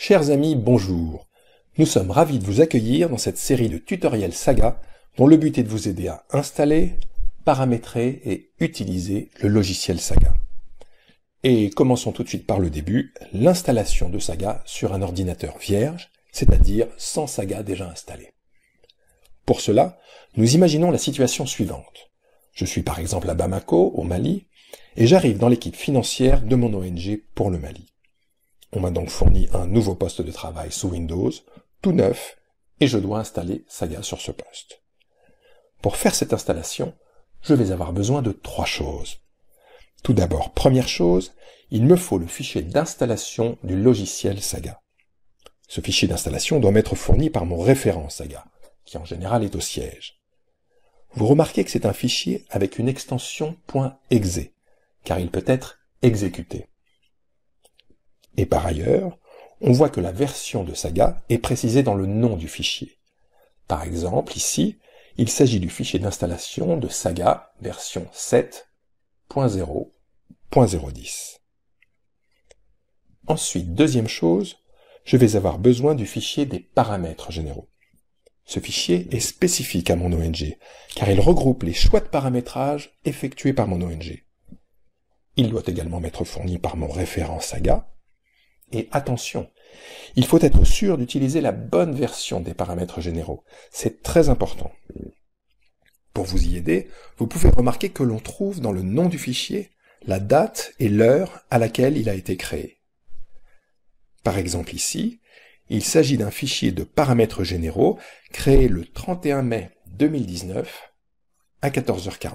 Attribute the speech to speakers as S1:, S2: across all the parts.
S1: Chers amis, bonjour. Nous sommes ravis de vous accueillir dans cette série de tutoriels saga dont le but est de vous aider à installer, paramétrer et utiliser le logiciel saga. Et commençons tout de suite par le début, l'installation de saga sur un ordinateur vierge, c'est-à-dire sans saga déjà installé. Pour cela, nous imaginons la situation suivante. Je suis par exemple à Bamako, au Mali, et j'arrive dans l'équipe financière de mon ONG pour le Mali. On m'a donc fourni un nouveau poste de travail sous Windows, tout neuf, et je dois installer Saga sur ce poste. Pour faire cette installation, je vais avoir besoin de trois choses. Tout d'abord, première chose, il me faut le fichier d'installation du logiciel Saga. Ce fichier d'installation doit m'être fourni par mon référent Saga, qui en général est au siège. Vous remarquez que c'est un fichier avec une extension .exe, car il peut être exécuté. Et par ailleurs, on voit que la version de Saga est précisée dans le nom du fichier. Par exemple, ici, il s'agit du fichier d'installation de Saga version 7.0.010. Ensuite, deuxième chose, je vais avoir besoin du fichier des paramètres généraux. Ce fichier est spécifique à mon ONG, car il regroupe les choix de paramétrage effectués par mon ONG. Il doit également m'être fourni par mon référent saga, et attention, il faut être sûr d'utiliser la bonne version des paramètres généraux. C'est très important. Pour vous y aider, vous pouvez remarquer que l'on trouve dans le nom du fichier la date et l'heure à laquelle il a été créé. Par exemple ici, il s'agit d'un fichier de paramètres généraux créé le 31 mai 2019 à 14h40.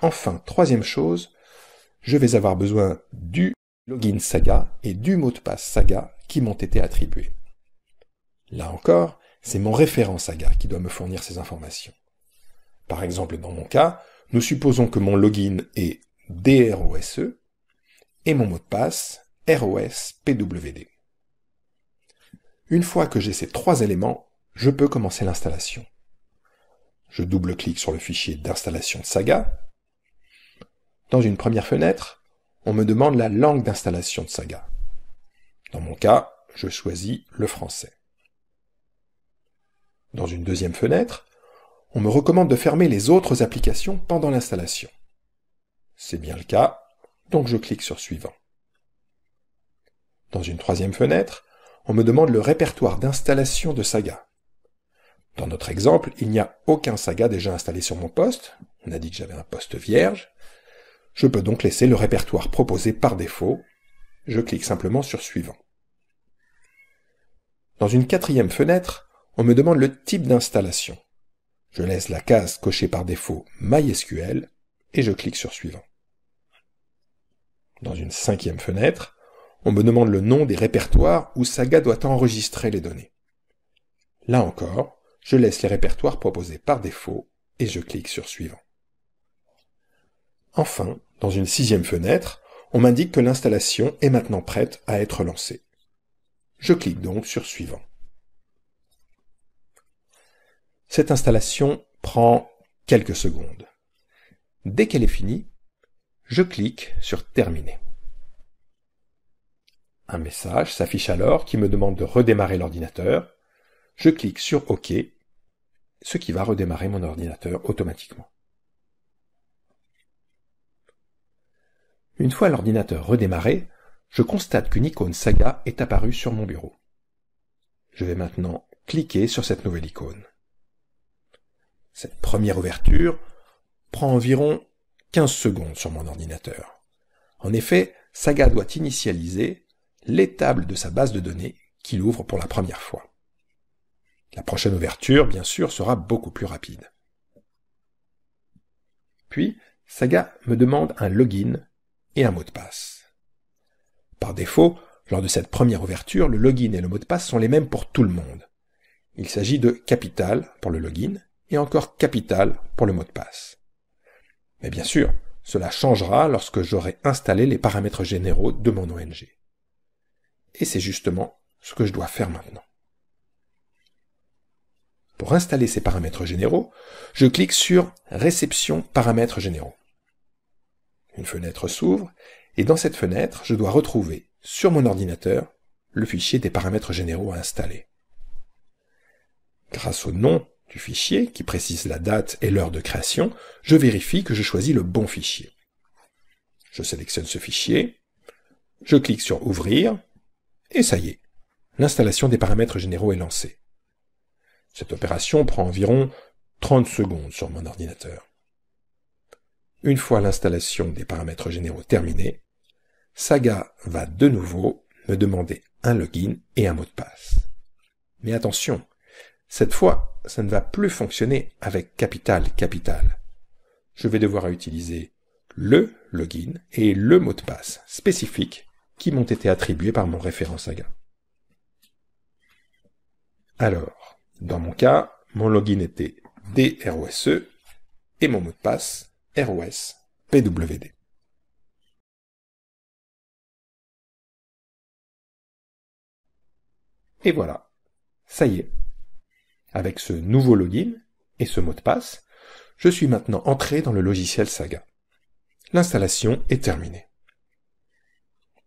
S1: Enfin, troisième chose, je vais avoir besoin du login Saga et du mot de passe Saga qui m'ont été attribués. Là encore, c'est mon référent Saga qui doit me fournir ces informations. Par exemple, dans mon cas, nous supposons que mon login est DROSE et mon mot de passe ROSPWD. Une fois que j'ai ces trois éléments, je peux commencer l'installation. Je double-clique sur le fichier d'installation Saga. Dans une première fenêtre, on me demande la langue d'installation de Saga. Dans mon cas, je choisis le français. Dans une deuxième fenêtre, on me recommande de fermer les autres applications pendant l'installation. C'est bien le cas, donc je clique sur Suivant. Dans une troisième fenêtre, on me demande le répertoire d'installation de Saga. Dans notre exemple, il n'y a aucun Saga déjà installé sur mon poste, on a dit que j'avais un poste vierge, je peux donc laisser le répertoire proposé par défaut. Je clique simplement sur Suivant. Dans une quatrième fenêtre, on me demande le type d'installation. Je laisse la case cochée par défaut MySQL et je clique sur Suivant. Dans une cinquième fenêtre, on me demande le nom des répertoires où Saga doit enregistrer les données. Là encore, je laisse les répertoires proposés par défaut et je clique sur Suivant. Enfin, dans une sixième fenêtre, on m'indique que l'installation est maintenant prête à être lancée. Je clique donc sur Suivant. Cette installation prend quelques secondes. Dès qu'elle est finie, je clique sur Terminer. Un message s'affiche alors qui me demande de redémarrer l'ordinateur. Je clique sur OK, ce qui va redémarrer mon ordinateur automatiquement. Une fois l'ordinateur redémarré, je constate qu'une icône Saga est apparue sur mon bureau. Je vais maintenant cliquer sur cette nouvelle icône. Cette première ouverture prend environ 15 secondes sur mon ordinateur. En effet, Saga doit initialiser tables de sa base de données qu'il ouvre pour la première fois. La prochaine ouverture, bien sûr, sera beaucoup plus rapide. Puis, Saga me demande un login et un mot de passe. Par défaut, lors de cette première ouverture, le login et le mot de passe sont les mêmes pour tout le monde. Il s'agit de capital pour le login et encore capital pour le mot de passe. Mais bien sûr, cela changera lorsque j'aurai installé les paramètres généraux de mon ONG. Et c'est justement ce que je dois faire maintenant. Pour installer ces paramètres généraux, je clique sur Réception paramètres généraux. Une fenêtre s'ouvre, et dans cette fenêtre, je dois retrouver, sur mon ordinateur, le fichier des paramètres généraux à installer. Grâce au nom du fichier, qui précise la date et l'heure de création, je vérifie que je choisis le bon fichier. Je sélectionne ce fichier, je clique sur Ouvrir, et ça y est, l'installation des paramètres généraux est lancée. Cette opération prend environ 30 secondes sur mon ordinateur. Une fois l'installation des paramètres généraux terminée, Saga va de nouveau me demander un login et un mot de passe. Mais attention, cette fois, ça ne va plus fonctionner avec capital capital. Je vais devoir utiliser le login et le mot de passe spécifiques qui m'ont été attribués par mon référent Saga. Alors, dans mon cas, mon login était DROSE et mon mot de passe ROS pwd Et voilà. Ça y est. Avec ce nouveau login et ce mot de passe, je suis maintenant entré dans le logiciel Saga. L'installation est terminée.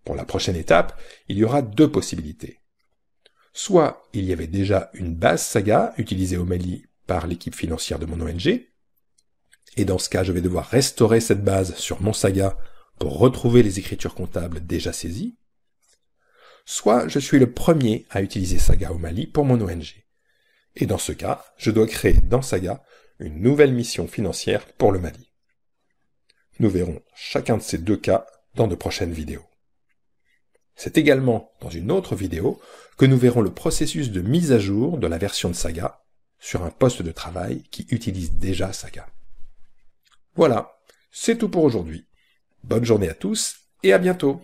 S1: Pour la prochaine étape, il y aura deux possibilités. Soit il y avait déjà une base Saga utilisée au Mali par l'équipe financière de mon ONG, et dans ce cas, je vais devoir restaurer cette base sur mon saga pour retrouver les écritures comptables déjà saisies. Soit je suis le premier à utiliser Saga au Mali pour mon ONG. Et dans ce cas, je dois créer dans Saga une nouvelle mission financière pour le Mali. Nous verrons chacun de ces deux cas dans de prochaines vidéos. C'est également dans une autre vidéo que nous verrons le processus de mise à jour de la version de Saga sur un poste de travail qui utilise déjà Saga. Voilà, c'est tout pour aujourd'hui. Bonne journée à tous et à bientôt.